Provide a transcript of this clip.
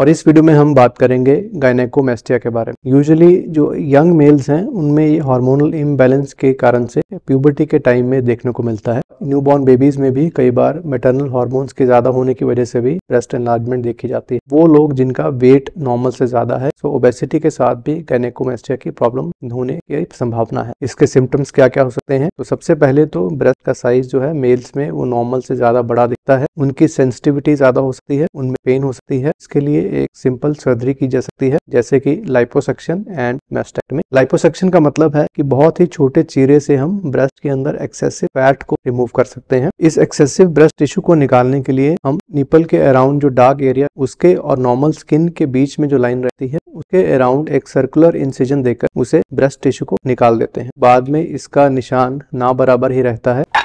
और इस वीडियो में हम बात करेंगे गायनेकोमेस्टिया के बारे में यूजुअली जो यंग मेल्स हैं उनमें ये हार्मोनल इम्बैलेंस के कारण से प्यूबर्टी के टाइम में देखने को मिलता है न्यूबॉर्न बेबीज में भी कई बार मेटरनल हार्मोन्स के ज्यादा होने की वजह से भी ब्रेस्ट एनलार्जमेंट देखी जाती है वो लोग जिनका वेट नॉर्मल से ज्यादा है तो ओबेसिटी के साथ भी गायनेकोमेस्टिया की प्रॉब्लम होने की संभावना है इसके सिम्टम्स क्या क्या हो सकते हैं तो सबसे पहले तो ब्रेस्ट का साइज जो है मेल्स में वो नॉर्मल से ज्यादा बड़ा दिखता है उनकी सेंसिटिविटी ज्यादा हो सकती है उनमें पेन हो सकती है इसके लिए एक सिंपल सर्जरी की जा सकती है जैसे कि लाइपोसक्शन एंड मेस्टेक्टमी लाइपोसक्शन का मतलब है कि बहुत ही छोटे चीरे से हम ब्रेस्ट के अंदर एक्सेसिव फैट को रिमूव कर सकते हैं इस एक्सेसिव ब्रेस्ट टिश्यू को निकालने के लिए हम निपल के अराउंड जो डार्क एरिया उसके और नॉर्मल स्किन के बीच में जो लाइन रहती है उसके अराउंड एक सर्कुलर इंसिजन देकर उसे ब्रेस्ट टिश्यू को निकाल देते हैं बाद में इसका निशान ना बराबर ही रहता है